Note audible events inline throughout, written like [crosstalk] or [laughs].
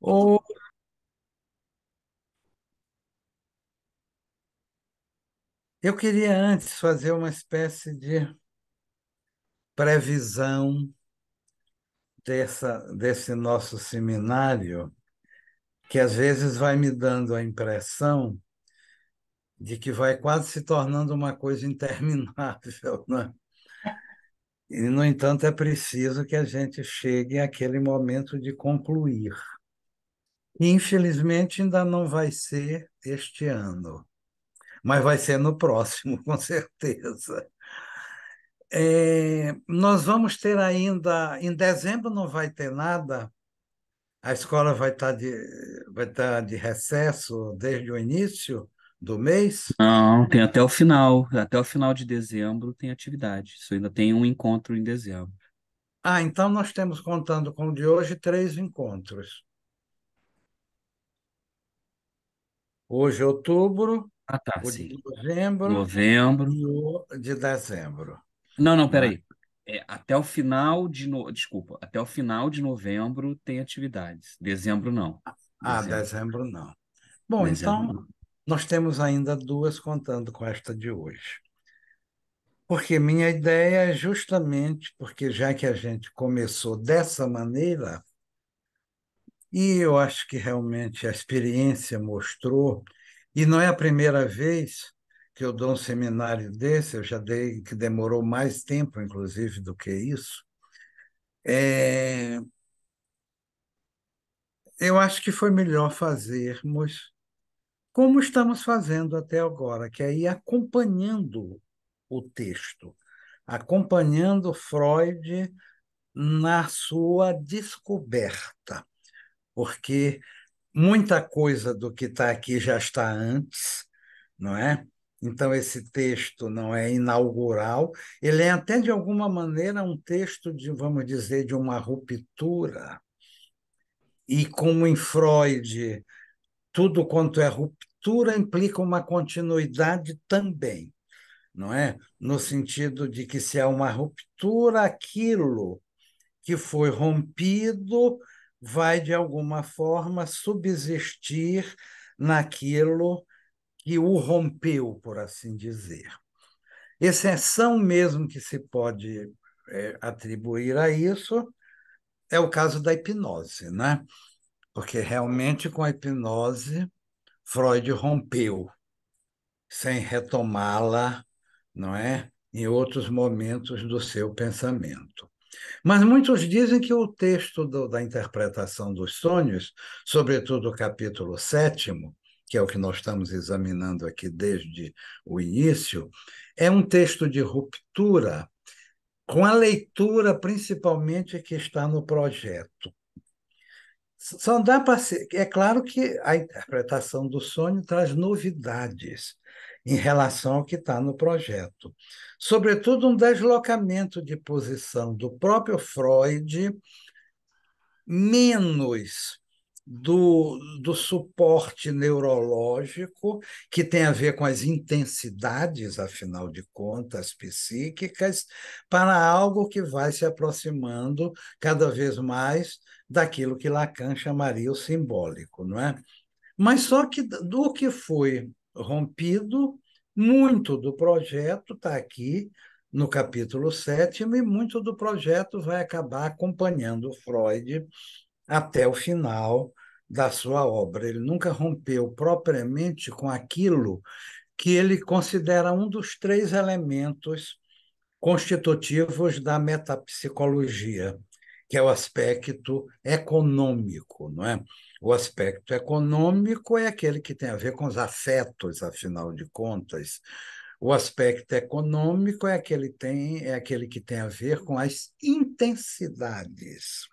ou eu queria antes fazer uma espécie de previsão dessa, desse nosso seminário, que às vezes vai me dando a impressão de que vai quase se tornando uma coisa interminável, [laughs] né? E, no entanto, é preciso que a gente chegue àquele momento de concluir. Infelizmente, ainda não vai ser este ano, mas vai ser no próximo, [laughs] com certeza. É, nós vamos ter ainda, em dezembro não vai ter nada, a escola vai estar tá de, vai estar tá de recesso desde o início do mês? Não, tem até o final, até o final de dezembro tem atividade, isso ainda tem um encontro em dezembro. Ah, então nós temos, contando com o de hoje, três encontros. Hoje é outubro, ah, tá, de é sim. novembro, Novembro. e de dezembro. Não, não, peraí. Né? É, até o final de no... desculpa, até o final de novembro tem atividades. Dezembro não. Ah, dezembro, não. Bom, dezembro então nós temos ainda duas contando com esta de hoje. Porque minha ideia é justamente porque já que a gente começou dessa maneira, e eu acho que realmente a experiência mostrou, e não é a primeira vez que eu dou um seminário desse, eu já dei, que demorou mais tempo, inclusive, do que isso. É... Eu acho que foi melhor fazermos como estamos fazendo até agora, que é ir acompanhando o texto, acompanhando Freud na sua descoberta porque muita coisa do que está aqui já está antes, não é? Então, esse texto não é inaugural, ele é até, de alguma maneira, um texto de, vamos dizer, de uma ruptura. E como em Freud, tudo quanto é ruptura implica uma continuidade também, não é? No sentido de que se há uma ruptura, aquilo que foi rompido vai, de alguma forma, subsistir naquilo que o rompeu, por assim dizer. Exceção mesmo que se pode é, atribuir a isso é o caso da hipnose, né? Porque realmente com a hipnose Freud rompeu sem retomá-la, não é? Em outros momentos do seu pensamento. Mas muitos dizem que o texto do, da interpretação dos sonhos, sobretudo o capítulo sétimo, que é o que nós estamos examinando aqui desde o início, é um texto de ruptura com a leitura, principalmente, que está no projeto. Só dá para ser... É claro que a interpretação do sonho traz novidades, em relação ao que está no projeto. Sobretudo, um deslocamento de posição do próprio Freud, menos do, do suporte neurológico, que tem a ver com as intensidades, afinal de contas, psíquicas, para algo que vai se aproximando cada vez mais daquilo que Lacan chamaria o simbólico, não é? Mas só que do que foi rompido. Muito do projeto está aqui no capítulo 7, e muito do projeto vai acabar acompanhando Freud até o final da sua obra. Ele nunca rompeu propriamente com aquilo que ele considera um dos três elementos constitutivos da metapsicologia, que é o aspecto econômico, não é? O aspecto econômico é aquele que tem a ver com os afetos, afinal de contas. O aspecto econômico é aquele, tem, é aquele que tem a ver com as intensidades.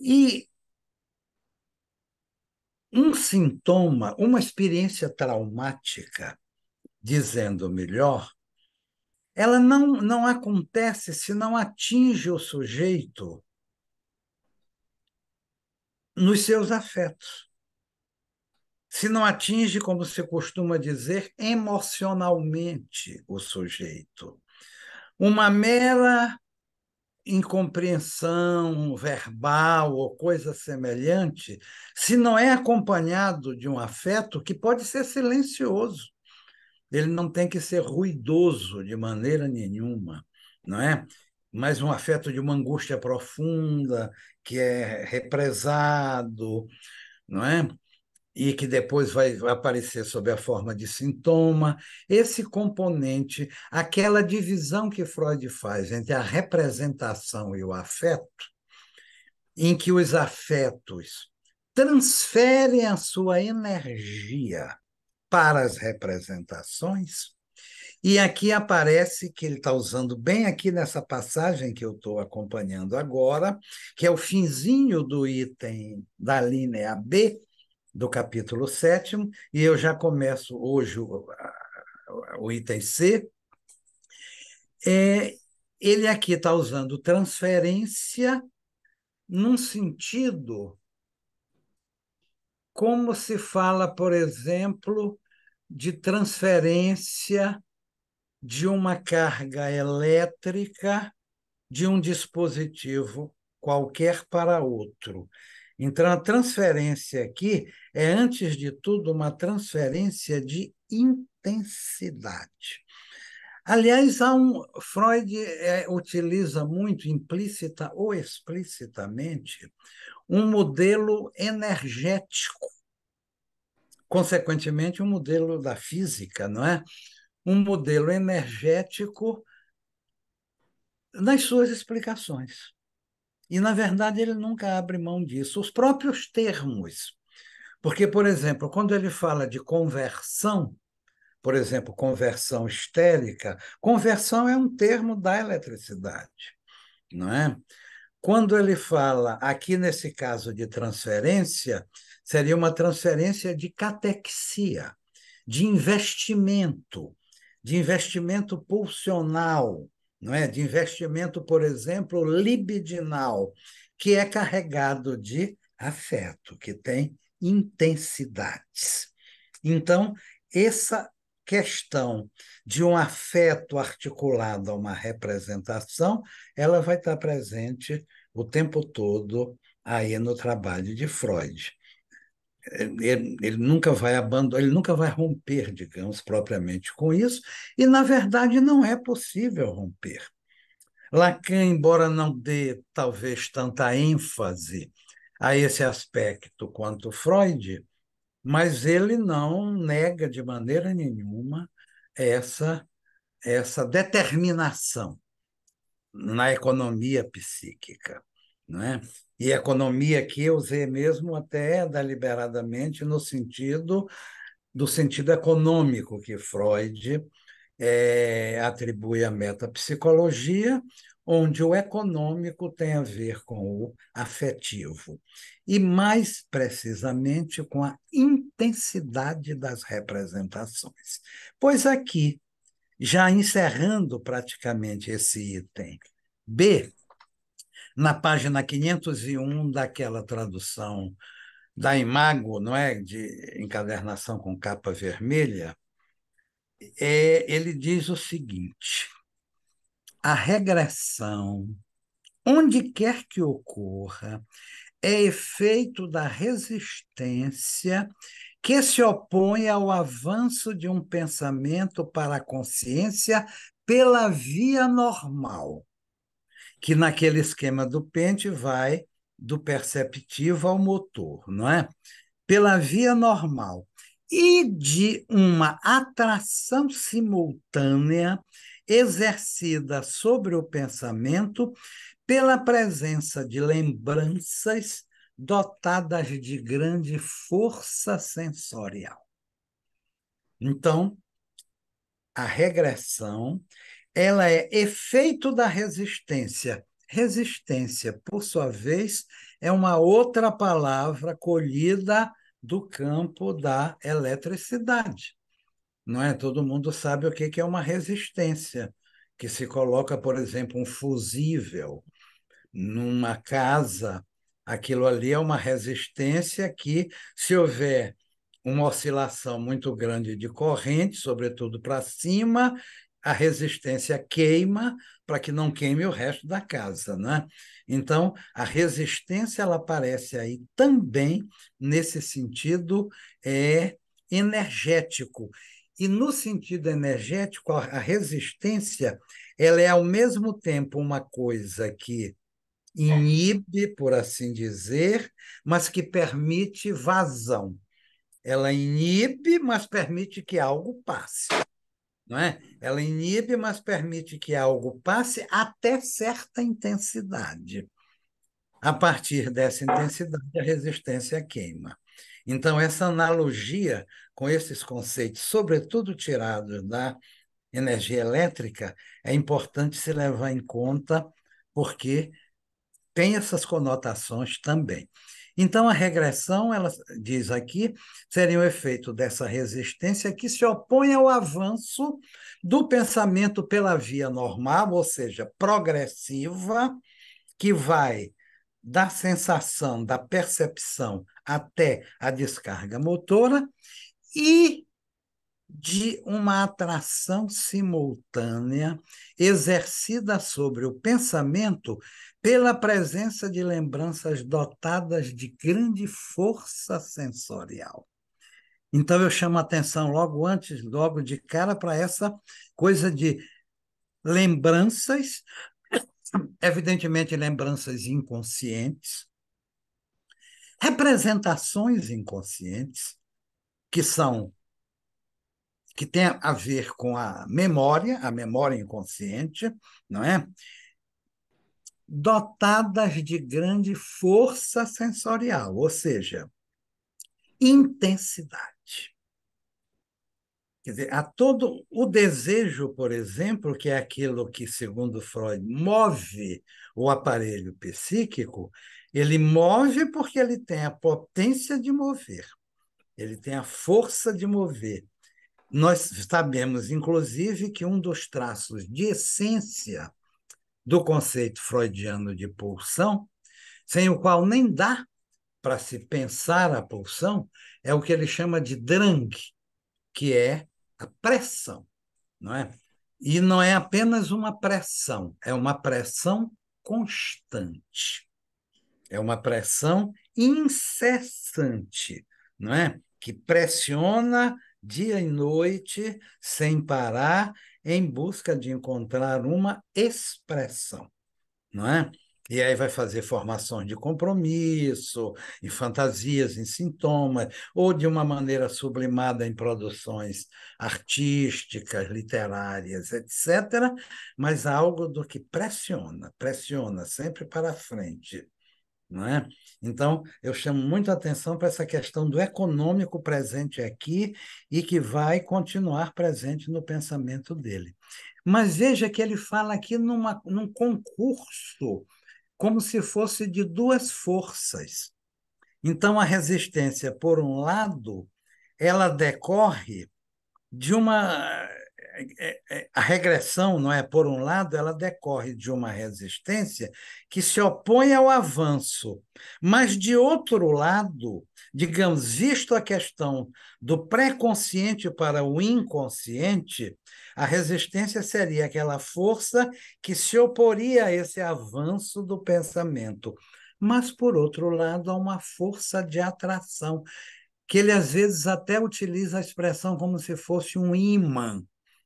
E um sintoma, uma experiência traumática, dizendo melhor, ela não, não acontece se não atinge o sujeito nos seus afetos. Se não atinge, como se costuma dizer, emocionalmente o sujeito. Uma mera incompreensão verbal ou coisa semelhante, se não é acompanhado de um afeto que pode ser silencioso, ele não tem que ser ruidoso de maneira nenhuma, não é? mas um afeto de uma angústia profunda que é represado, não é? E que depois vai, vai aparecer sob a forma de sintoma. Esse componente, aquela divisão que Freud faz entre a representação e o afeto, em que os afetos transferem a sua energia para as representações, e aqui aparece que ele está usando bem aqui nessa passagem que eu estou acompanhando agora, que é o finzinho do item da linha B, do capítulo 7, e eu já começo hoje o, o item C. É, ele aqui está usando transferência num sentido como se fala, por exemplo, de transferência de uma carga elétrica de um dispositivo qualquer para outro. Então, a transferência aqui é, antes de tudo, uma transferência de intensidade. Aliás, há um, Freud é, utiliza muito, implícita ou explicitamente, um modelo energético. Consequentemente, um modelo da física, não é? um modelo energético nas suas explicações. E, na verdade, ele nunca abre mão disso. Os próprios termos. Porque, por exemplo, quando ele fala de conversão, por exemplo, conversão histérica, conversão é um termo da eletricidade, não é? Quando ele fala, aqui nesse caso de transferência, seria uma transferência de catexia, de investimento, de investimento pulsional, não é? de investimento, por exemplo, libidinal, que é carregado de afeto, que tem intensidades. Então, essa questão de um afeto articulado a uma representação, ela vai estar presente o tempo todo aí no trabalho de Freud ele, ele, nunca vai abandonar, ele nunca vai romper, digamos, propriamente com isso, e na verdade não é possível romper. Lacan, embora não dê talvez tanta ênfase a esse aspecto quanto Freud, mas ele não nega de maneira nenhuma essa essa determinação na economia psíquica, não é? E economia aqui eu usei mesmo até deliberadamente no sentido do sentido econômico que Freud é, atribui à metapsicologia, onde o econômico tem a ver com o afetivo, e mais precisamente com a intensidade das representações. Pois aqui, já encerrando praticamente esse item B, na página 501 daquela tradução da Imago, não é, de encadernação com capa vermelha, é, ele diz o seguinte: a regressão, onde quer que ocorra, é efeito da resistência que se opõe ao avanço de um pensamento para a consciência pela via normal que naquele esquema do pente vai do perceptivo ao motor, não é? Pela via normal e de uma atração simultânea exercida sobre o pensamento pela presença de lembranças dotadas de grande força sensorial. Então, a regressão ela é efeito da resistência. Resistência, por sua vez, é uma outra palavra colhida do campo da eletricidade. Não é? Todo mundo sabe o que é uma resistência, que se coloca, por exemplo, um fusível numa casa. Aquilo ali é uma resistência que, se houver uma oscilação muito grande de corrente, sobretudo para cima, a resistência queima para que não queime o resto da casa, né? Então, a resistência ela aparece aí também nesse sentido é energético. E no sentido energético, a resistência ela é ao mesmo tempo uma coisa que inibe, por assim dizer, mas que permite vazão. Ela inibe, mas permite que algo passe não é? Ela inibe, mas permite que algo passe até certa intensidade. A partir dessa intensidade, a resistência queima. Então, essa analogia com esses conceitos, sobretudo tirados da energia elétrica, é importante se levar em conta, porque tem essas conotações também. Então, a regressão, ela diz aqui, seria o efeito dessa resistência que se opõe ao avanço do pensamento pela via normal, ou seja, progressiva, que vai da sensação, da percepção até a descarga motora, e de uma atração simultânea exercida sobre o pensamento pela presença de lembranças dotadas de grande força sensorial. Então eu chamo a atenção logo antes, logo de cara, para essa coisa de lembranças, evidentemente lembranças inconscientes, representações inconscientes, que são que tem a ver com a memória, a memória inconsciente, não é? dotadas de grande força sensorial, ou seja, intensidade. Quer dizer, a todo o desejo, por exemplo, que é aquilo que, segundo Freud, move o aparelho psíquico, ele move porque ele tem a potência de mover, ele tem a força de mover. Nós sabemos, inclusive, que um dos traços de essência do conceito freudiano de pulsão, sem o qual nem dá para se pensar a pulsão, é o que ele chama de drang, que é a pressão, não é? E não é apenas uma pressão, é uma pressão constante. É uma pressão incessante, não é? Que pressiona dia e noite sem parar em busca de encontrar uma expressão, não é? E aí vai fazer formações de compromisso, em fantasias, em sintomas, ou de uma maneira sublimada em produções artísticas, literárias, etc., mas algo do que pressiona, pressiona sempre para frente não é? Então, eu chamo muito atenção para essa questão do econômico presente aqui e que vai continuar presente no pensamento dele. Mas veja que ele fala aqui numa, num concurso, como se fosse de duas forças. Então, a resistência, por um lado, ela decorre de uma é, é, a regressão, não é? Por um lado, ela decorre de uma resistência que se opõe ao avanço, mas de outro lado, digamos, visto a questão do pré-consciente para o inconsciente, a resistência seria aquela força que se oporia a esse avanço do pensamento. Mas, por outro lado, há uma força de atração que ele às vezes até utiliza a expressão como se fosse um imã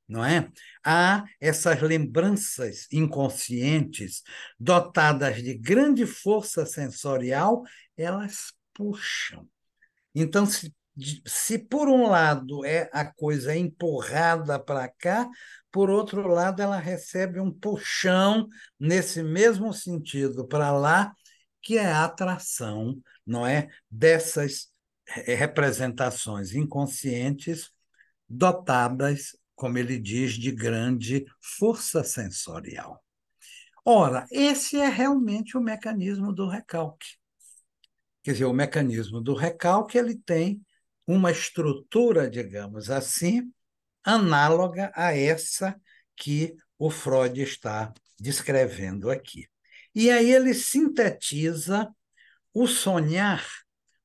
não é? Há essas lembranças inconscientes, dotadas de grande força sensorial, elas puxam. Então, se, se por um lado é a coisa empurrada para cá, por outro lado ela recebe um puxão nesse mesmo sentido para lá, que é a atração, não é, dessas eh, representações inconscientes dotadas como ele diz, de grande força sensorial. Ora, esse é realmente o mecanismo do recalque. Quer dizer, o mecanismo do recalque ele tem uma estrutura, digamos assim, análoga a essa que o Freud está descrevendo aqui. E aí ele sintetiza o sonhar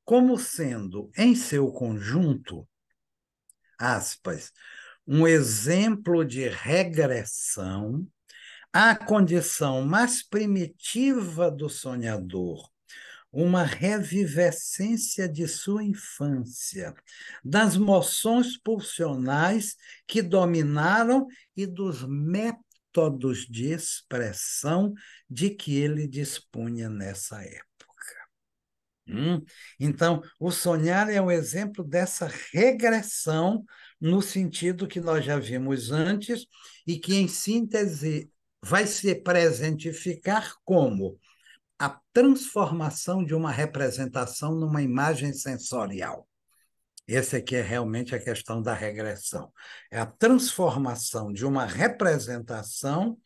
como sendo, em seu conjunto, aspas, um exemplo de regressão à condição mais primitiva do sonhador, uma revivescência de sua infância, das moções pulsionais que dominaram e dos métodos de expressão de que ele dispunha nessa época. Hum? Então, o sonhar é um exemplo dessa regressão no sentido que nós já vimos antes e que, em síntese, vai se presentificar como a transformação de uma representação numa imagem sensorial. Essa aqui é realmente a questão da regressão. É a transformação de uma representação,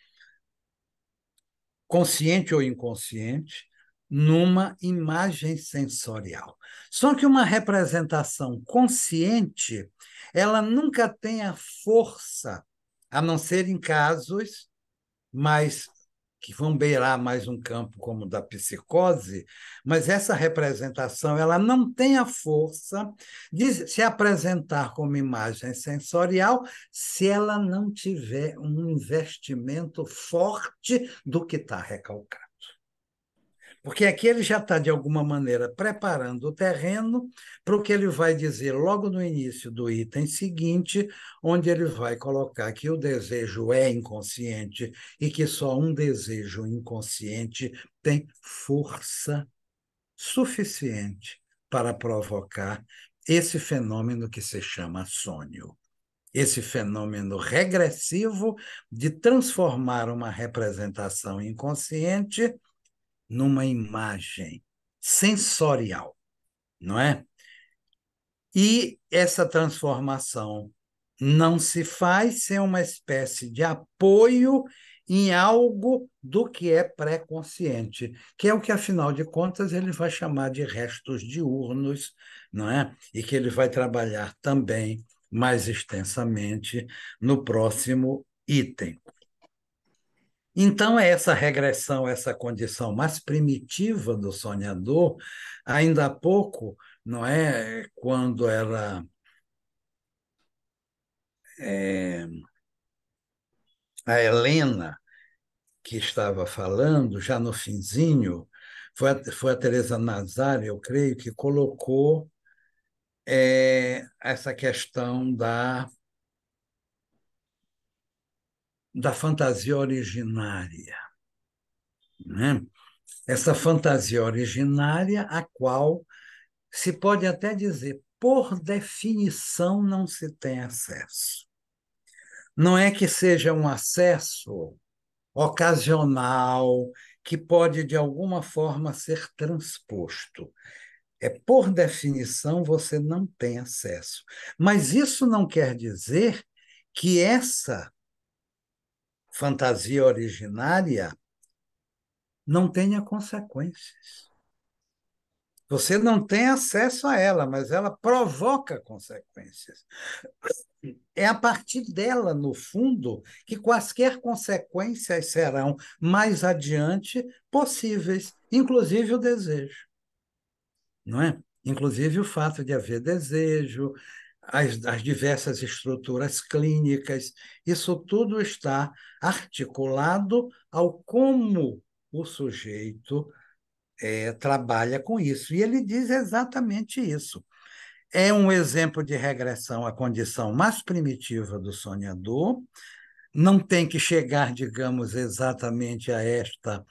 consciente ou inconsciente, numa imagem sensorial. Só que uma representação consciente ela nunca tem a força, a não ser em casos mais que vão beirar mais um campo como o da psicose, mas essa representação ela não tem a força de se apresentar como imagem sensorial se ela não tiver um investimento forte do que está recalcado. Porque aqui ele já está, de alguma maneira, preparando o terreno para o que ele vai dizer logo no início do item seguinte, onde ele vai colocar que o desejo é inconsciente e que só um desejo inconsciente tem força suficiente para provocar esse fenômeno que se chama sonho esse fenômeno regressivo de transformar uma representação inconsciente numa imagem sensorial, não é? E essa transformação não se faz sem uma espécie de apoio em algo do que é pré-consciente, que é o que, afinal de contas, ele vai chamar de restos diurnos, não é? E que ele vai trabalhar também mais extensamente no próximo item. Então, essa regressão, essa condição mais primitiva do sonhador, ainda há pouco, não é? Quando era. É, a Helena, que estava falando, já no finzinho, foi a, foi a Teresa Nazário, eu creio, que colocou é, essa questão da da fantasia originária. Né? Essa fantasia originária, a qual se pode até dizer, por definição, não se tem acesso. Não é que seja um acesso ocasional, que pode, de alguma forma, ser transposto. É, por definição, você não tem acesso. Mas isso não quer dizer que essa fantasia originária não tenha consequências. Você não tem acesso a ela, mas ela provoca consequências. É a partir dela, no fundo, que quaisquer consequências serão mais adiante possíveis, inclusive o desejo. Não é? Inclusive o fato de haver desejo, as, as diversas estruturas clínicas, isso tudo está articulado ao como o sujeito é, trabalha com isso. E ele diz exatamente isso. É um exemplo de regressão à condição mais primitiva do sonhador, não tem que chegar, digamos, exatamente a esta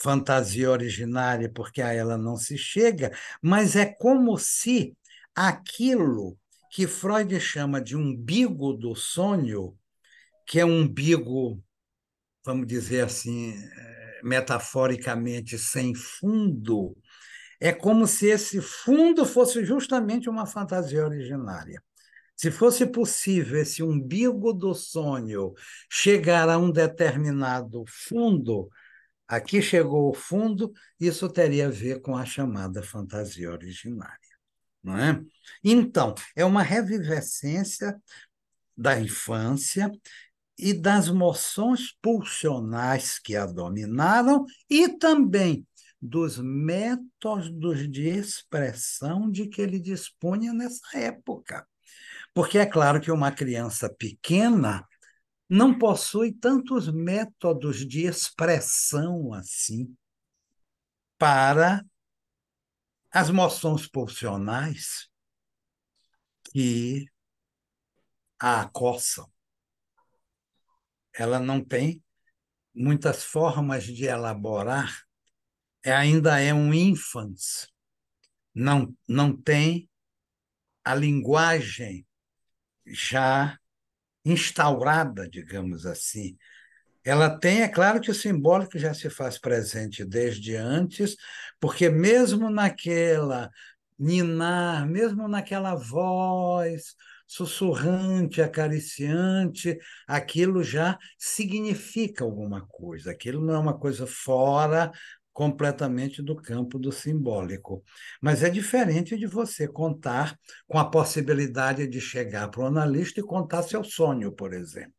fantasia originária, porque a ela não se chega, mas é como se aquilo que Freud chama de umbigo do sonho, que é um umbigo, vamos dizer assim, eh, metaforicamente sem fundo, é como se esse fundo fosse justamente uma fantasia originária. Se fosse possível esse umbigo do sonho chegar a um determinado fundo, aqui chegou o fundo, isso teria a ver com a chamada fantasia originária. Não é? Então, é uma revivescência da infância e das moções pulsionais que a dominaram e também dos métodos de expressão de que ele dispunha nessa época. Porque é claro que uma criança pequena não possui tantos métodos de expressão assim para as moções profissionais que a acossam. Ela não tem muitas formas de elaborar, é, ainda é um infant, não, não tem a linguagem já instaurada, digamos assim, ela tem, é claro que o simbólico já se faz presente desde antes, porque mesmo naquela ninar, mesmo naquela voz sussurrante, acariciante, aquilo já significa alguma coisa, aquilo não é uma coisa fora completamente do campo do simbólico. Mas é diferente de você contar com a possibilidade de chegar para o analista e contar seu sonho, por exemplo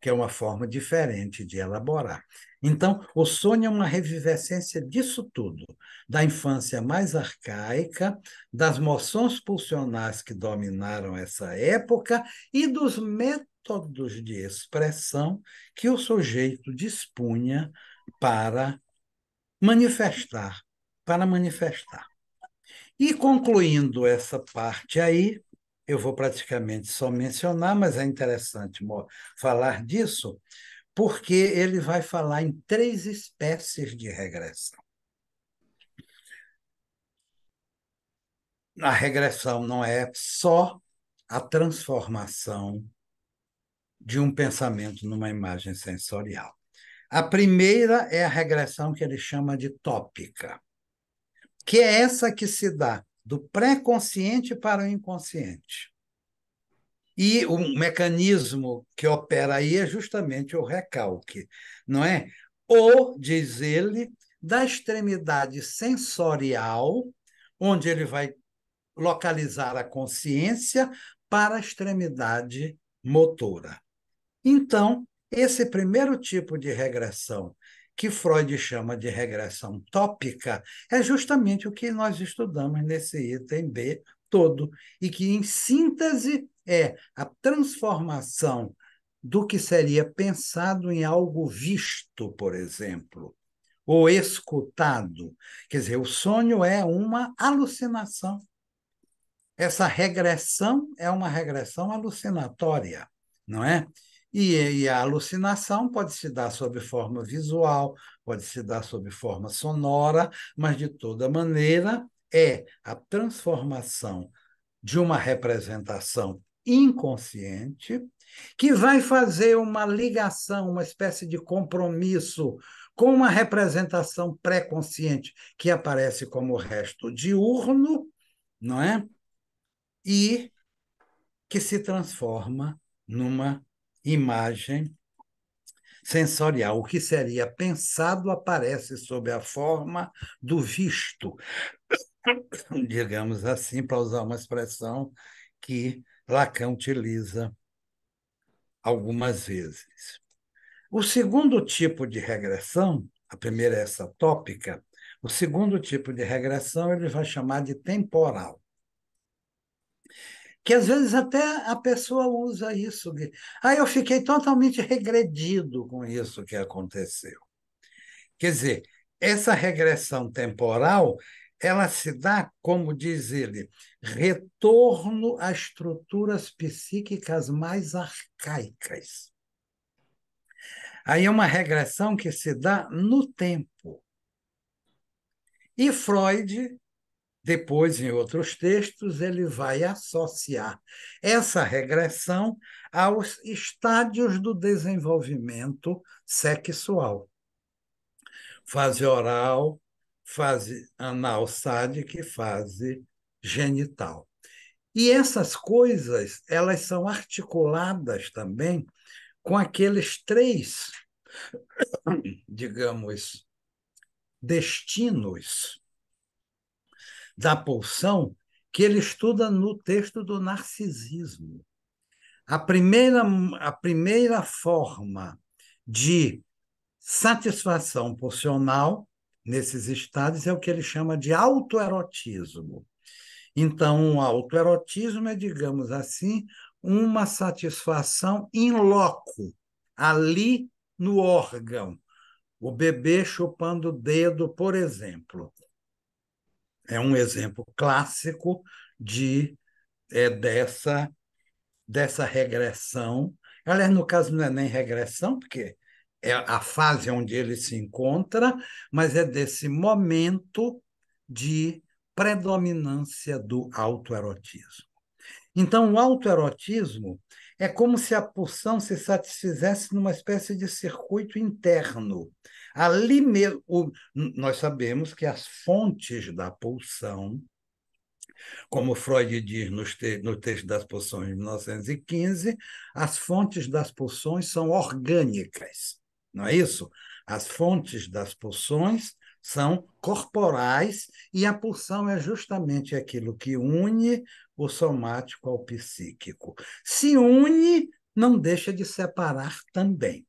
que é uma forma diferente de elaborar. Então, o sonho é uma revivescência disso tudo, da infância mais arcaica, das moções pulsionais que dominaram essa época e dos métodos de expressão que o sujeito dispunha para manifestar, para manifestar. E concluindo essa parte aí, eu vou praticamente só mencionar, mas é interessante falar disso, porque ele vai falar em três espécies de regressão. A regressão não é só a transformação de um pensamento numa imagem sensorial. A primeira é a regressão que ele chama de tópica, que é essa que se dá do pré-consciente para o inconsciente. E o mecanismo que opera aí é justamente o recalque, não é? Ou, diz ele, da extremidade sensorial, onde ele vai localizar a consciência, para a extremidade motora. Então, esse primeiro tipo de regressão que Freud chama de regressão tópica, é justamente o que nós estudamos nesse item B todo, e que, em síntese, é a transformação do que seria pensado em algo visto, por exemplo, ou escutado. Quer dizer, o sonho é uma alucinação. Essa regressão é uma regressão alucinatória, não é? E, e a alucinação pode se dar sob forma visual, pode se dar sob forma sonora, mas de toda maneira é a transformação de uma representação inconsciente que vai fazer uma ligação, uma espécie de compromisso com uma representação pré-consciente que aparece como resto diurno, não é? E que se transforma numa imagem sensorial. O que seria pensado aparece sob a forma do visto, [coughs] digamos assim, para usar uma expressão que Lacan utiliza algumas vezes. O segundo tipo de regressão, a primeira é essa tópica, o segundo tipo de regressão ele vai chamar de temporal que às vezes até a pessoa usa isso. Aí ah, eu fiquei totalmente regredido com isso que aconteceu. Quer dizer, essa regressão temporal, ela se dá, como diz ele, retorno a estruturas psíquicas mais arcaicas. Aí é uma regressão que se dá no tempo. E Freud depois, em outros textos, ele vai associar essa regressão aos estádios do desenvolvimento sexual. Fase oral, fase anal sádica e fase genital. E essas coisas, elas são articuladas também com aqueles três, [coughs] digamos, destinos da pulsão que ele estuda no texto do narcisismo. A primeira, a primeira forma de satisfação pulsional nesses estados é o que ele chama de autoerotismo. Então, o autoerotismo é, digamos assim, uma satisfação in loco, ali no órgão. O bebê chupando o dedo, por exemplo é um exemplo clássico de é, dessa, dessa regressão. Aliás, no caso não é nem regressão, porque é a fase onde ele se encontra, mas é desse momento de predominância do autoerotismo. Então, o autoerotismo é como se a pulsão se satisfizesse numa espécie de circuito interno Ali mesmo, o, nós sabemos que as fontes da pulsão, como Freud diz no, te, no texto das pulsões de 1915, as fontes das pulsões são orgânicas, não é isso? As fontes das pulsões são corporais e a pulsão é justamente aquilo que une o somático ao psíquico. Se une, não deixa de separar também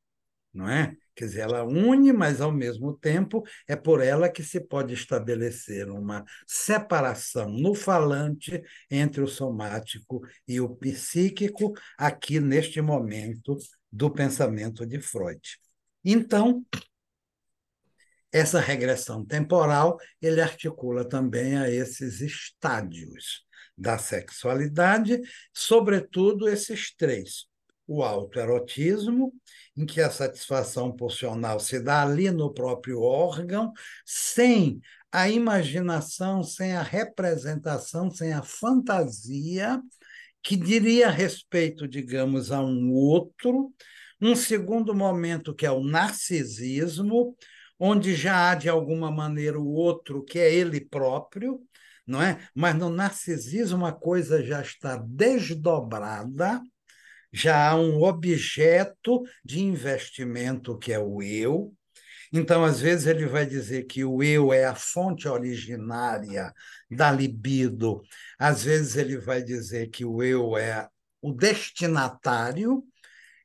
não é? Quer dizer, ela une, mas ao mesmo tempo é por ela que se pode estabelecer uma separação no falante entre o somático e o psíquico, aqui neste momento do pensamento de Freud. Então, essa regressão temporal ele articula também a esses estádios da sexualidade, sobretudo esses três: o autoerotismo, em que a satisfação pulsional se dá ali no próprio órgão, sem a imaginação, sem a representação, sem a fantasia que diria respeito, digamos, a um outro. Um segundo momento que é o narcisismo, onde já há de alguma maneira o outro que é ele próprio, não é? Mas no narcisismo a coisa já está desdobrada já há um objeto de investimento que é o eu. Então, às vezes, ele vai dizer que o eu é a fonte originária da libido, às vezes, ele vai dizer que o eu é o destinatário,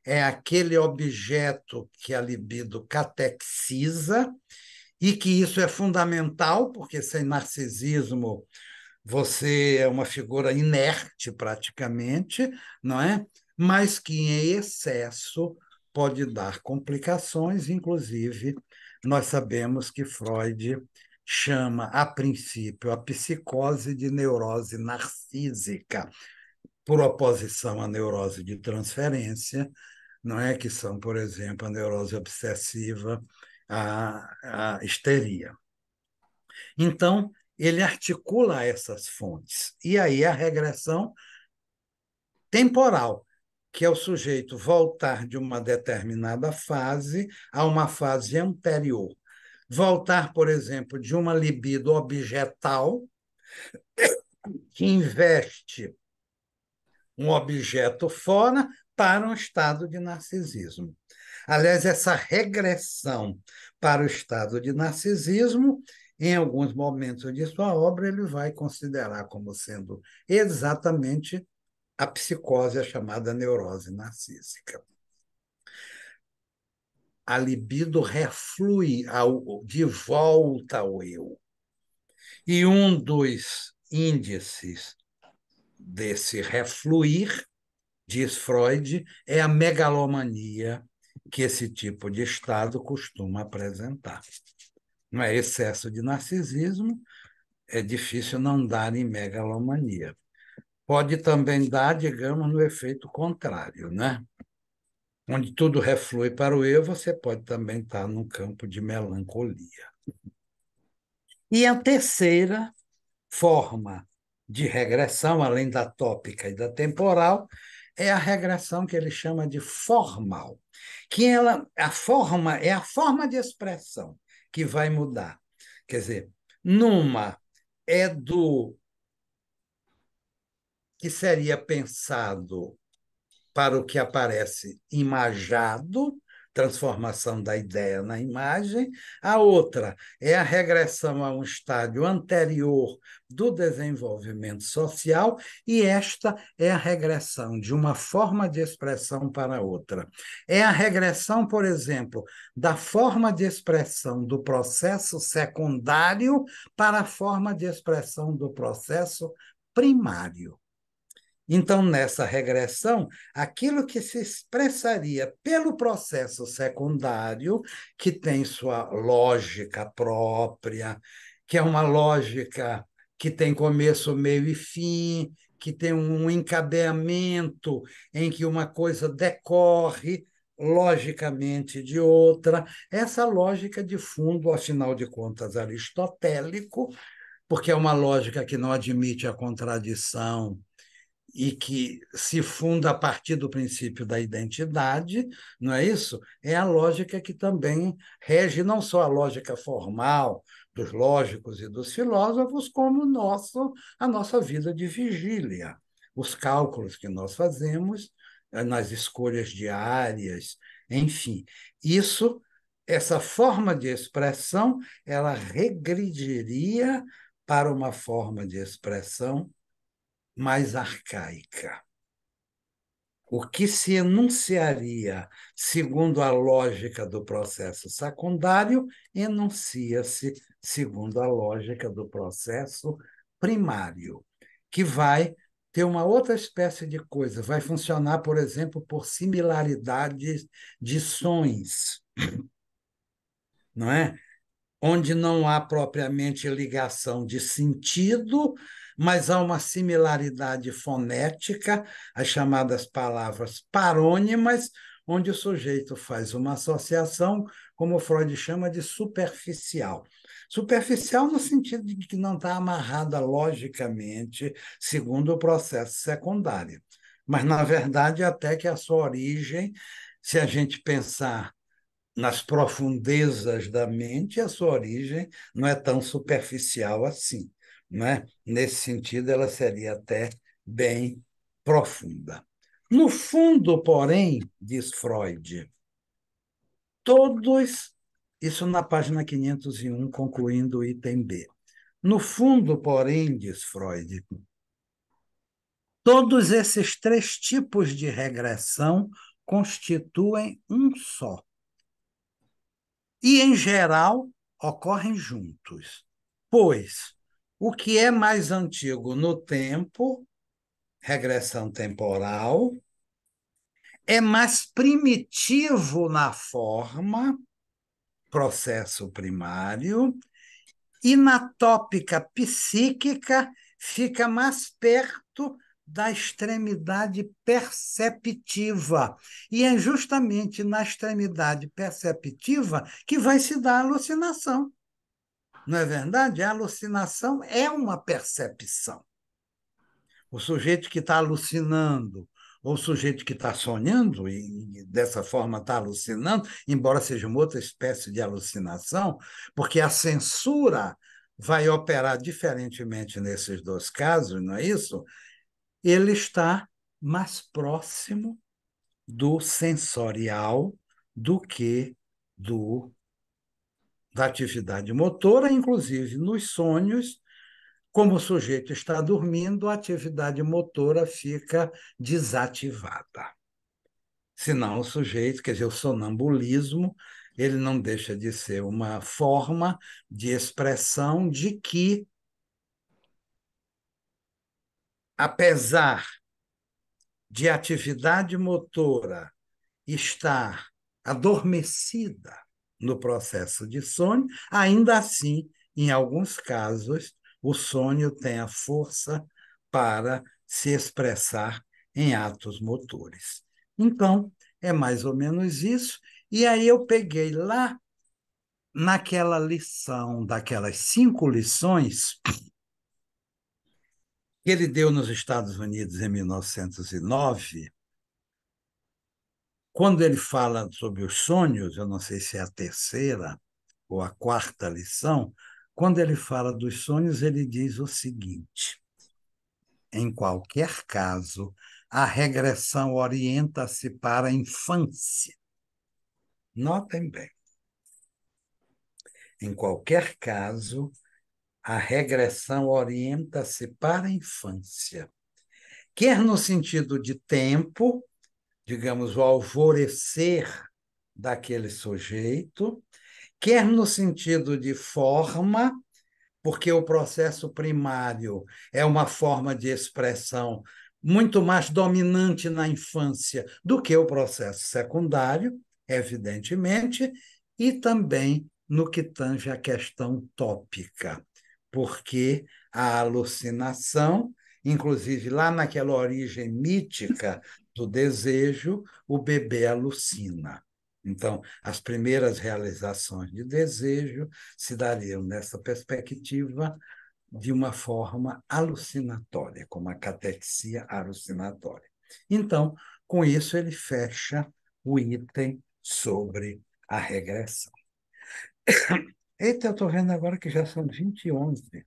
é aquele objeto que a libido catexiza, e que isso é fundamental, porque sem narcisismo você é uma figura inerte praticamente, não é? mas que em excesso pode dar complicações, inclusive nós sabemos que Freud chama a princípio a psicose de neurose narcísica, por oposição à neurose de transferência, não é que são, por exemplo, a neurose obsessiva, a, a histeria. Então, ele articula essas fontes. E aí a regressão temporal, que é o sujeito voltar de uma determinada fase a uma fase anterior. Voltar, por exemplo, de uma libido objetal, que investe um objeto fora para um estado de narcisismo. Aliás, essa regressão para o estado de narcisismo, em alguns momentos de sua obra, ele vai considerar como sendo exatamente a psicose é chamada neurose narcísica. A libido reflui ao, de volta ao eu. E um dos índices desse refluir, diz Freud, é a megalomania que esse tipo de estado costuma apresentar. Não é excesso de narcisismo, é difícil não dar em megalomania pode também dar, digamos, no efeito contrário, né? Onde tudo reflui para o eu, você pode também estar num campo de melancolia. E a terceira forma de regressão, além da tópica e da temporal, é a regressão que ele chama de formal, que ela, a forma é a forma de expressão que vai mudar. Quer dizer, numa é do que seria pensado para o que aparece imajado, transformação da ideia na imagem. A outra é a regressão a um estádio anterior do desenvolvimento social, e esta é a regressão de uma forma de expressão para outra. É a regressão, por exemplo, da forma de expressão do processo secundário para a forma de expressão do processo primário. Então, nessa regressão, aquilo que se expressaria pelo processo secundário, que tem sua lógica própria, que é uma lógica que tem começo, meio e fim, que tem um encadeamento em que uma coisa decorre logicamente de outra, essa lógica de fundo, afinal de contas, aristotélico, porque é uma lógica que não admite a contradição e que se funda a partir do princípio da identidade, não é isso? É a lógica que também rege não só a lógica formal dos lógicos e dos filósofos, como nosso, a nossa vida de vigília, os cálculos que nós fazemos eh, nas escolhas diárias, enfim. Isso, essa forma de expressão, ela regrediria para uma forma de expressão mais arcaica. O que se enunciaria segundo a lógica do processo secundário, enuncia-se segundo a lógica do processo primário, que vai ter uma outra espécie de coisa, vai funcionar, por exemplo, por similaridades de sons. Não é? onde não há propriamente ligação de sentido, mas há uma similaridade fonética, as chamadas palavras parônimas, onde o sujeito faz uma associação, como Freud chama de superficial. Superficial no sentido de que não está amarrada logicamente, segundo o processo secundário. Mas, na verdade, até que a sua origem, se a gente pensar nas profundezas da mente, a sua origem não é tão superficial assim. Né? Nesse sentido, ela seria até bem profunda. No fundo, porém, diz Freud, todos, isso na página 501, concluindo o item B. No fundo, porém, diz Freud, todos esses três tipos de regressão constituem um só e, em geral, ocorrem juntos, pois o que é mais antigo no tempo, regressão temporal, é mais primitivo na forma, processo primário, e na tópica psíquica fica mais perto da extremidade perceptiva. E é justamente na extremidade perceptiva que vai se dar a alucinação. Não é verdade? A alucinação é uma percepção. O sujeito que está alucinando, ou o sujeito que está sonhando, e dessa forma está alucinando, embora seja uma outra espécie de alucinação, porque a censura vai operar diferentemente nesses dois casos, não é isso? ele está mais próximo do sensorial do que do da atividade motora, inclusive nos sonhos, como o sujeito está dormindo, a atividade motora fica desativada. Senão o sujeito, quer dizer, o sonambulismo, ele não deixa de ser uma forma de expressão de que apesar de atividade motora estar adormecida no processo de sono, ainda assim, em alguns casos, o sonho tem a força para se expressar em atos motores. Então, é mais ou menos isso. E aí eu peguei lá, naquela lição, daquelas cinco lições que ele deu nos Estados Unidos em 1909, quando ele fala sobre os sonhos, eu não sei se é a terceira ou a quarta lição, quando ele fala dos sonhos, ele diz o seguinte: em qualquer caso, a regressão orienta-se para a infância. Notem bem. Em qualquer caso, a regressão orienta-se para a infância, quer no sentido de tempo, digamos, o alvorecer daquele sujeito, quer no sentido de forma, porque o processo primário é uma forma de expressão muito mais dominante na infância do que o processo secundário, evidentemente, e também no que tange à questão tópica porque a alucinação, inclusive lá naquela origem mítica do desejo, o bebê alucina. Então, as primeiras realizações de desejo se dariam nessa perspectiva de uma forma alucinatória, como a catexia alucinatória. Então, com isso, ele fecha o item sobre a regressão. Eita, eu estou vendo agora que já são 20 e 11.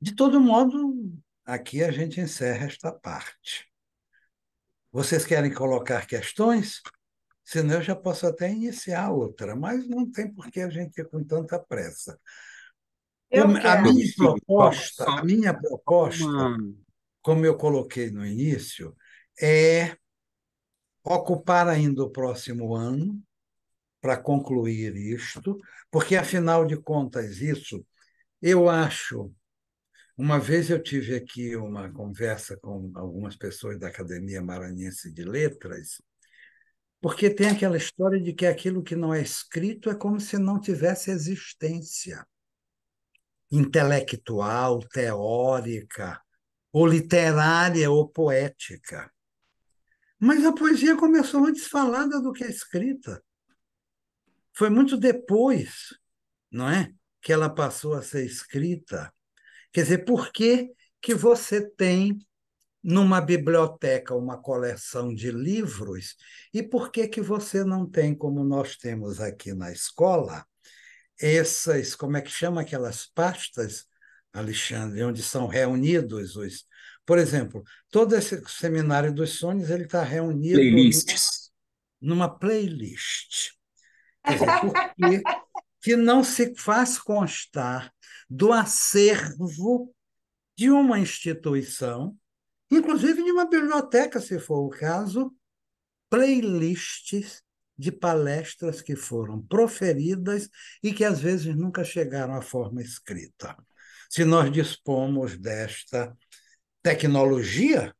De todo modo, aqui a gente encerra esta parte. Vocês querem colocar questões? Senão eu já posso até iniciar outra, mas não tem por que a gente ir com tanta pressa. Eu a quero. minha proposta, a minha proposta, como eu coloquei no início, é ocupar ainda o próximo ano para concluir isto, porque, afinal de contas, isso eu acho. Uma vez eu tive aqui uma conversa com algumas pessoas da Academia Maranhense de Letras, porque tem aquela história de que aquilo que não é escrito é como se não tivesse existência intelectual, teórica, ou literária ou poética. Mas a poesia começou antes falada do que a é escrita. Foi muito depois, não é, que ela passou a ser escrita. Quer dizer, por que que você tem numa biblioteca uma coleção de livros e por que que você não tem como nós temos aqui na escola essas, como é que chama aquelas pastas, Alexandre, onde são reunidos os. Por exemplo, todo esse seminário dos sonhos ele está reunido. Playlists. Numa, numa playlist. É porque que não se faz constar do acervo de uma instituição, inclusive de uma biblioteca, se for o caso, playlists de palestras que foram proferidas e que às vezes nunca chegaram à forma escrita. Se nós dispomos desta tecnologia,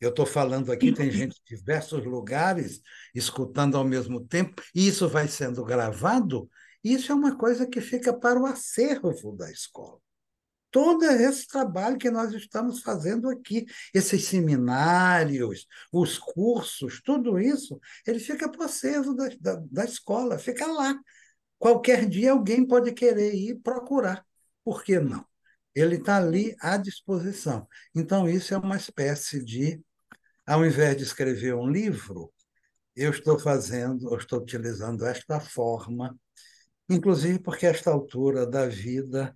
eu estou falando aqui, tem gente de diversos lugares escutando ao mesmo tempo, e isso vai sendo gravado. Isso é uma coisa que fica para o acervo da escola. Todo esse trabalho que nós estamos fazendo aqui, esses seminários, os cursos, tudo isso, ele fica para o acervo da, da, da escola, fica lá. Qualquer dia alguém pode querer ir procurar. Por que não? Ele está ali à disposição. Então, isso é uma espécie de ao invés de escrever um livro, eu estou fazendo, eu estou utilizando esta forma, inclusive porque a esta altura da vida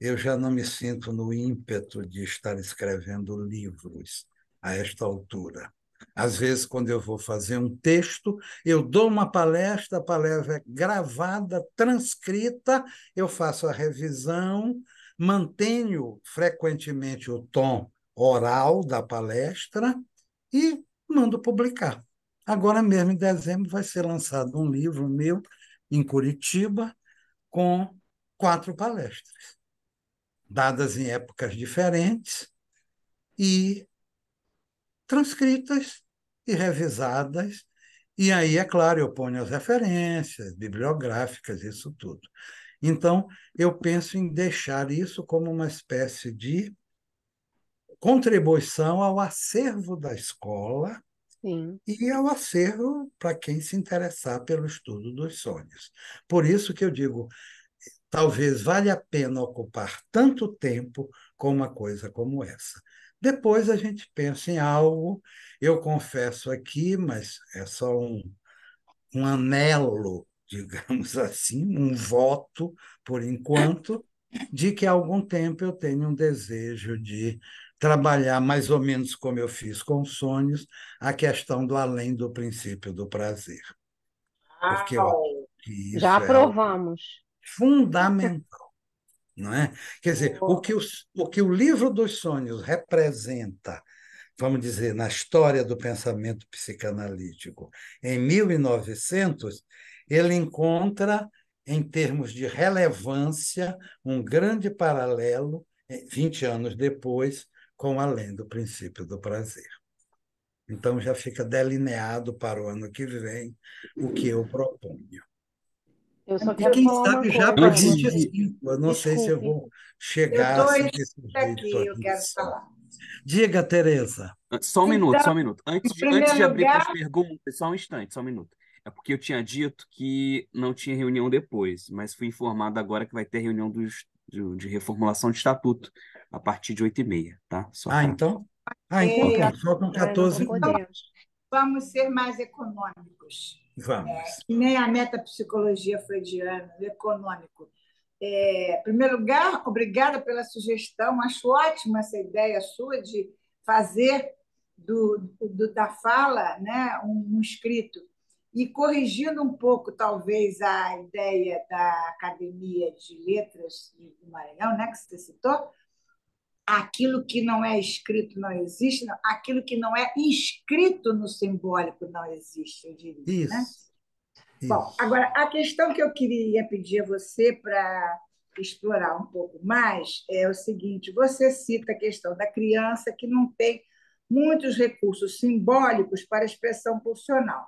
eu já não me sinto no ímpeto de estar escrevendo livros a esta altura. Às vezes, quando eu vou fazer um texto, eu dou uma palestra, a palestra é gravada, transcrita, eu faço a revisão, mantenho frequentemente o tom oral da palestra, e mando publicar. Agora mesmo, em dezembro, vai ser lançado um livro meu em Curitiba com quatro palestras, dadas em épocas diferentes e transcritas e revisadas. E aí, é claro, eu ponho as referências bibliográficas, isso tudo. Então, eu penso em deixar isso como uma espécie de contribuição ao acervo da escola Sim. e ao acervo para quem se interessar pelo estudo dos sonhos. Por isso que eu digo, talvez valha a pena ocupar tanto tempo com uma coisa como essa. Depois a gente pensa em algo, eu confesso aqui, mas é só um, um anelo, digamos [laughs] assim, um voto, por enquanto, de que há algum tempo eu tenho um desejo de trabalhar mais ou menos como eu fiz com sonhos, a questão do além do princípio do prazer. Porque eu, ah, já é aprovamos. É fundamental, não é? Quer dizer, o que, os, o que o livro dos sonhos representa, vamos dizer, na história do pensamento psicanalítico, em 1900, ele encontra, em termos de relevância, um grande paralelo, 20 eh, anos depois, com além do princípio do prazer. Então já fica delineado para o ano que vem o que eu proponho. Eu só quero e quem sabe já para 25. Eu não Desculpe. sei se eu vou chegar. Eu, assim, desse aqui, eu quero falar. Diga, Tereza. Ah, só um minuto, então, só um minuto. Antes de, antes de abrir lugar... as perguntas, só um instante, só um minuto. É porque eu tinha dito que não tinha reunião depois, mas fui informado agora que vai ter reunião dos de, de reformulação de estatuto a partir de 8h30, tá? Só ah, pra... então? Ah, então tá. faltam 14 tá, então minutos. Vamos ser mais econômicos. Vamos. É, que nem a metapsicologia freudiana, o econômico. É, em primeiro lugar, obrigada pela sugestão. Acho ótima essa ideia sua de fazer do, do da fala né, um, um escrito. E corrigindo um pouco, talvez, a ideia da Academia de Letras do Maranhão, né, que você citou, aquilo que não é escrito não existe, não. aquilo que não é inscrito no simbólico não existe, eu diria. Isso. Né? Isso. Bom, agora, a questão que eu queria pedir a você para explorar um pouco mais é o seguinte: você cita a questão da criança que não tem muitos recursos simbólicos para expressão pulsional.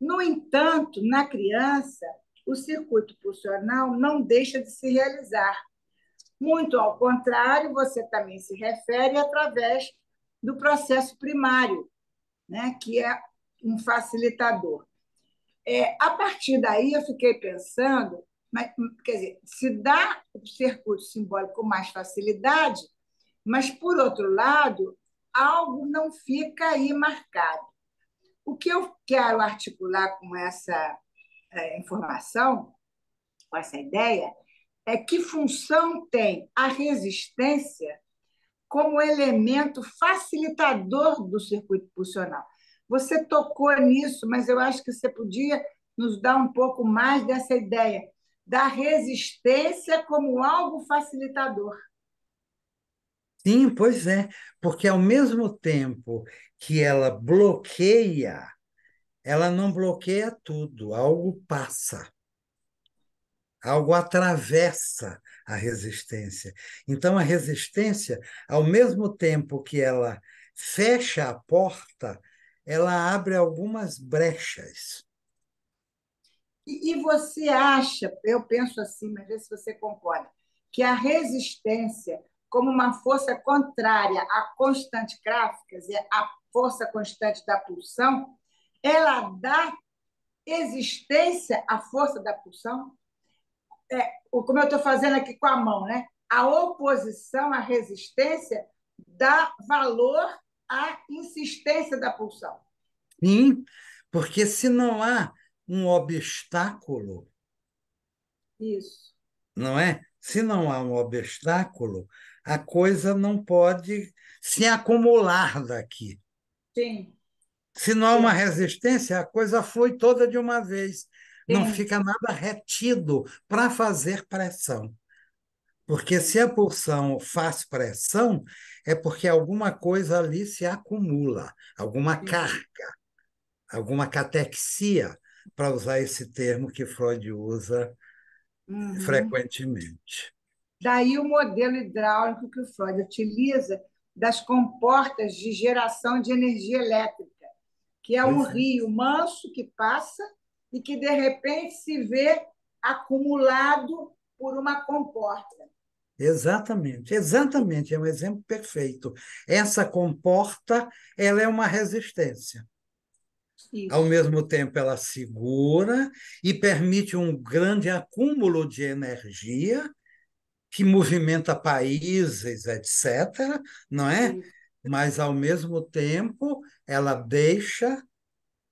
No entanto, na criança, o circuito pulsional não deixa de se realizar. Muito ao contrário, você também se refere através do processo primário, né, que é um facilitador. É, a partir daí, eu fiquei pensando, mas, quer dizer, se dá o circuito simbólico com mais facilidade, mas, por outro lado, algo não fica aí marcado. O que eu quero articular com essa é, informação, com essa ideia, é que função tem a resistência como elemento facilitador do circuito pulsional. Você tocou nisso, mas eu acho que você podia nos dar um pouco mais dessa ideia da resistência como algo facilitador. Sim, pois é, porque ao mesmo tempo que ela bloqueia, ela não bloqueia tudo, algo passa, algo atravessa a resistência. Então, a resistência, ao mesmo tempo que ela fecha a porta, ela abre algumas brechas. E, você acha, eu penso assim, mas vê se você concorda, que a resistência como uma força contrária a constante gráfica é a força constante da pulsão, ela dá existência à força da pulsão? É, como eu estou fazendo aqui com a mão, né? A oposição, a resistência, dá valor à insistência da pulsão. Sim, porque se não há um obstáculo. Isso. Não é? Se não há um obstáculo, a coisa não pode se acumular daqui. Sim. Se não há uma resistência, a coisa flui toda de uma vez. Sim. Não fica nada retido para fazer pressão. Porque se a pulsão faz pressão, é porque alguma coisa ali se acumula, alguma Sim. carga, alguma catexia, para usar esse termo que Freud usa uhum. frequentemente. Daí o modelo hidráulico que o Freud utiliza das comportas de geração de energia elétrica, que é um é. rio manso que passa e que, de repente, se vê acumulado por uma comporta. Exatamente, exatamente, é um exemplo perfeito. Essa comporta, ela é uma resistência. Isso. Ao mesmo tempo, ela segura e permite um grande acúmulo de energia que movimenta países, etc., não é? Sim. Mas, ao mesmo tempo, ela deixa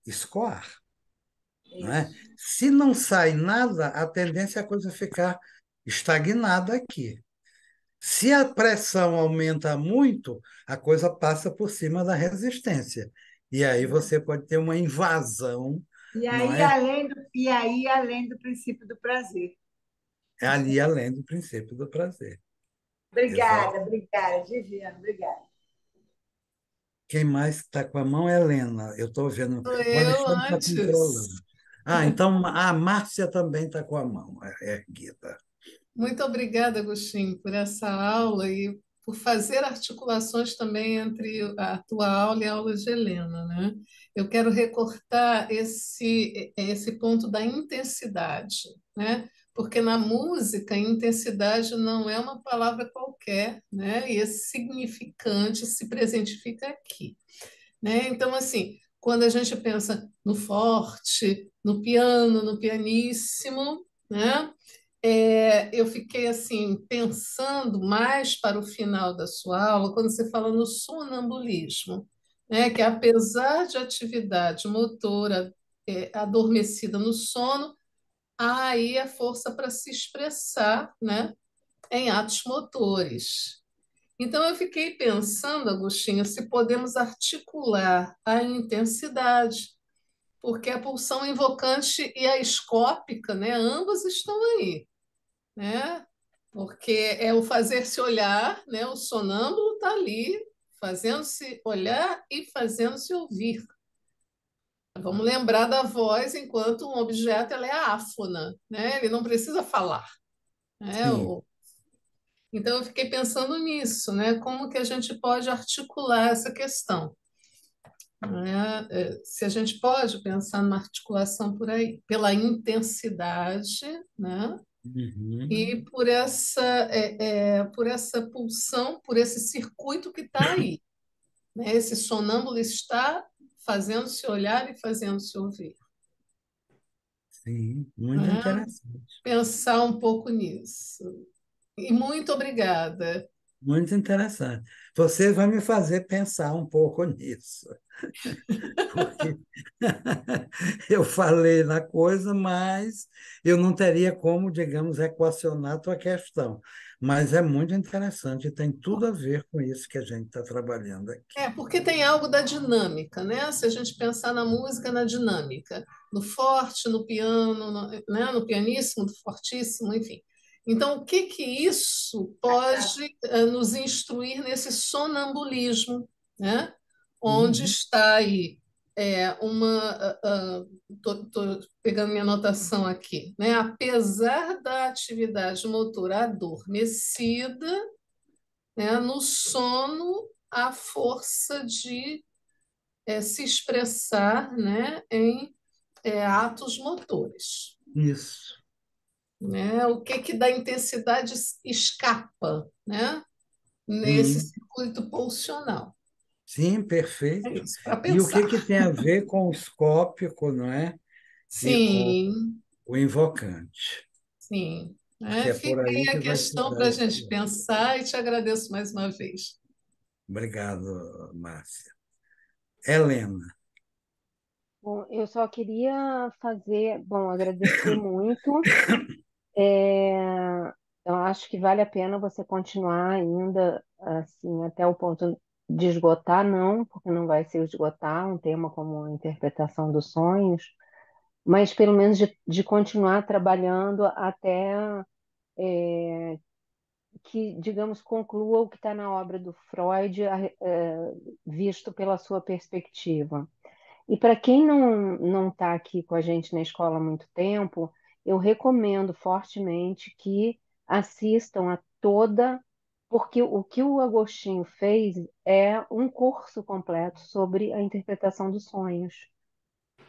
escoar. Não é? Se não sai nada, a tendência é a coisa ficar estagnada aqui. Se a pressão aumenta muito, a coisa passa por cima da resistência. E aí você pode ter uma invasão. E aí, é? além, do, e aí além do princípio do prazer é ali além do princípio do prazer. Obrigada, Exato. obrigada, Viviana, obrigada. Quem mais está tá ah, então, ah, tá com a mão é Helena. É, eu estou vendo. Eu antes. Tá ah, então a Márcia também está com a mão erguida. Muito obrigada, Agostinho, por essa aula e por fazer articulações também entre a tua aula e a aula de Helena. Né? Eu quero recortar esse, esse ponto da intensidade. Né? porque na música intensidade não é uma palavra qualquer, né? E esse significante se presentifica aqui, né? Então assim, quando a gente pensa no forte, no piano, no pianíssimo, né? É, eu fiquei assim pensando mais para o final da sua aula quando você fala no sonambulismo, né? Que apesar de atividade motora é, adormecida no sono, aí a é força para se expressar né, em atos motores. Então, eu fiquei pensando, Agostinho, se podemos articular a intensidade, porque a pulsão invocante e a escópica, né, ambas estão aí. Né? Porque é o fazer-se olhar, né, o sonâmbulo está ali, fazendo-se olhar e fazendo-se ouvir. Vamos lembrar da voz enquanto um objeto ela é áfona, né? Ele não precisa falar. Né? Então eu fiquei pensando nisso, né? Como que a gente pode articular essa questão? Né? É, se a gente pode pensar numa articulação por aí, pela intensidade, né? Uhum. E por essa, é, é, por essa pulsão, por esse circuito que está aí. né? Esse sonâmbulo está fazendo-se olhar e fazendo-se ouvir. Sim, muito é? interessante. Pensar um pouco nisso. E muito obrigada. Muito interessante. Você vai me fazer pensar um pouco nisso. [laughs] Porque [laughs] eu falei na coisa, mas eu não teria como, digamos, equacionar a tua questão mas é muito interessante, tem tudo a ver com isso que a gente está trabalhando aqui. É, porque tem algo da dinâmica, né? Se a gente pensar na música, na dinâmica, no forte, no piano, no, né? no pianíssimo, no fortíssimo, enfim. Então, o que, que isso pode eh, nos instruir nesse sonambulismo, né? onde uhum. está aí é, uma. Estou ah, ah, pegando minha anotação aqui. Né? Apesar da atividade motora adormecida, né, no sono, a força de é, se expressar né, em é, atos motores. Isso. Né? O que, que da intensidade escapa né? nesse circuito pulsional. Sim, perfeito. É isso, e o que, que tem a ver com o escópico, não é? Sim. O invocante. Sim. É, é fica aí que a questão para a gente pensar e te agradeço mais uma vez. Obrigado, Márcia. Helena. Bom, eu só queria fazer, bom, agradecer [coughs] muito. É, eu acho que vale a pena você continuar ainda assim até o ponto de esgotar, não, porque não vai ser esgotar um tema como a interpretação dos sonhos, mas pelo menos de, de continuar trabalhando até é, que, digamos, conclua o que está na obra do Freud, é, visto pela sua perspectiva. E para quem não está aqui com a gente na escola há muito tempo, eu recomendo fortemente que assistam a toda porque o que o Agostinho fez é um curso completo sobre a interpretação dos sonhos.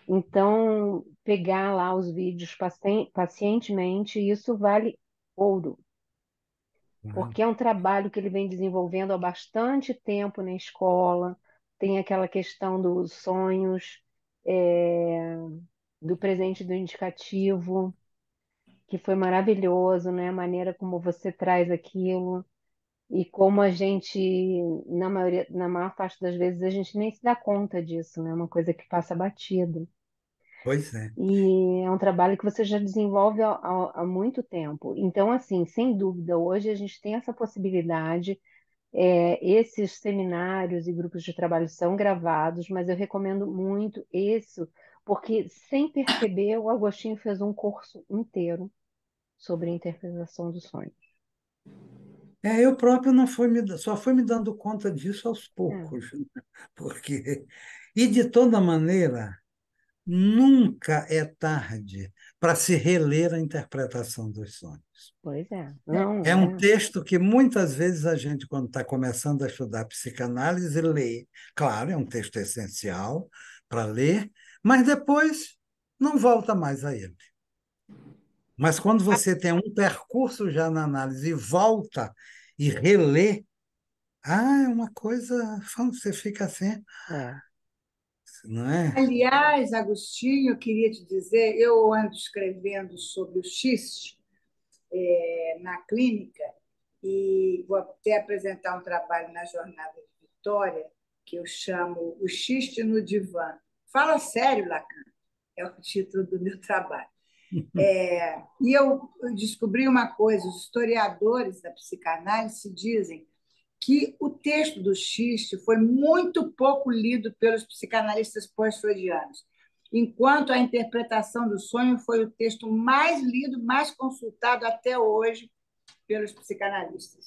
Então, pegar lá os vídeos pacientemente, isso vale ouro. Uhum. Porque é um trabalho que ele vem desenvolvendo há bastante tempo na escola, tem aquela questão dos sonhos, é, do presente do indicativo, que foi maravilhoso, né? A maneira como você traz aquilo. E como a gente, na maioria, na maior parte das vezes, a gente nem se dá conta disso, né? É uma coisa que passa batido. Pois é. E é um trabalho que você já desenvolve há, há, muito tempo. Então, assim, sem dúvida, hoje a gente tem essa possibilidade. É, esses seminários e grupos de trabalho são gravados, mas eu recomendo muito isso, porque sem perceber, o Agostinho fez um curso inteiro sobre interpretação dos sonhos. É, eu próprio não fui me, só fui me dando conta disso aos é. poucos, [laughs] é. porque e de toda maneira nunca é tarde para se reler a interpretação dos sonhos. Pois é. é. Não, é um é. texto que muitas vezes a gente, quando está começando a estudar psicanálise, lê. Claro, é um texto essencial para ler, mas depois não volta mais a ele. Mas quando ah. você tem um percurso já na análise e volta e relê, ah, é uma coisa, você fica assim. É. não é? Aliás, Agostinho, eu queria te dizer, eu ando escrevendo sobre o xiste é, na clínica e vou até apresentar um trabalho na Jornada de Vitória que eu chamo O Xiste no Divã. Fala sério, Lacan, é o título do meu trabalho. [laughs] É, e eu descobri uma coisa: os historiadores da psicanálise dizem que o texto do Xiste foi muito pouco lido pelos psicanalistas pós-freudianos, enquanto a interpretação do sonho foi o texto mais lido, mais consultado até hoje pelos psicanalistas.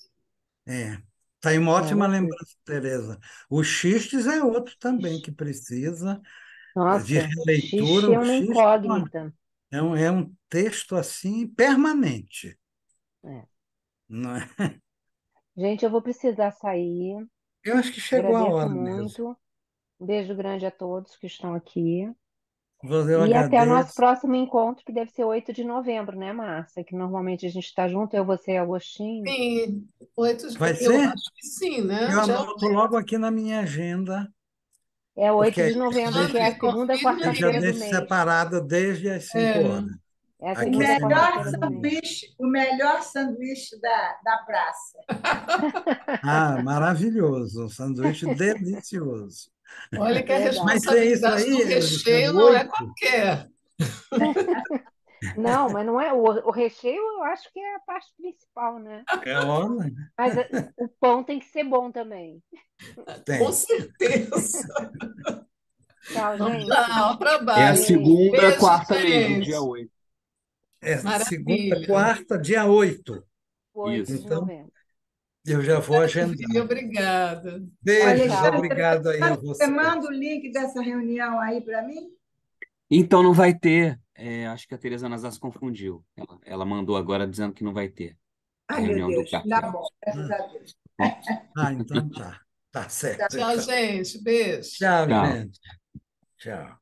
É, Está em uma é, ótima é. lembrança, Tereza. O xistes é outro também que precisa Nossa, de leitura. Xiste é uma incógnita. É é um, é um texto assim permanente. É. Não é? Gente, eu vou precisar sair. Eu acho que chegou Agradeço a hora muito. mesmo. Um beijo grande a todos que estão aqui. e agradeço. até o nosso próximo encontro, que deve ser 8 de novembro, né, Márcia? Que normalmente a gente está junto, eu, você e Agostinho. Sim, 8 de Vai eu ser? acho que sim, né? Eu Já... anoto logo aqui na minha agenda é 8 Porque de novembro, que é a segunda quarta-feira do mês. separada desde as 5 é. horas. É o, é melhor sanduíche, o melhor sanduíche da, da praça. [laughs] ah, maravilhoso. Um sanduíche [laughs] delicioso. Olha que a responsabilidade é isso aí, do recheio não é qualquer. [laughs] Não, mas não é. O, o, recheio eu acho que é a parte principal, né? É óbvio. Mas eh, o pão tem que ser bom também. Ah, tem. Com certeza. Tchau, gente. Não, trabalho. É a segunda, Beijo, quarta mesmo, dia 8. É, Maravilha. segunda, quarta, dia 8. 8 Isso. Então, eu já vou agendar. Obrigada. Beijos, Olha, obrigado aí a você. Você manda o link dessa reunião aí para mim? Então não vai ter é, acho que a Tereza Nazar se confundiu. Ela, ela, mandou agora dizendo que não vai ter. Ai, meu Deus, tá bom, graças a Deus. Ah, então tá. Tá certo. Tchau, então. gente. Beijo. Tchau, Tchau. gente. Tchau.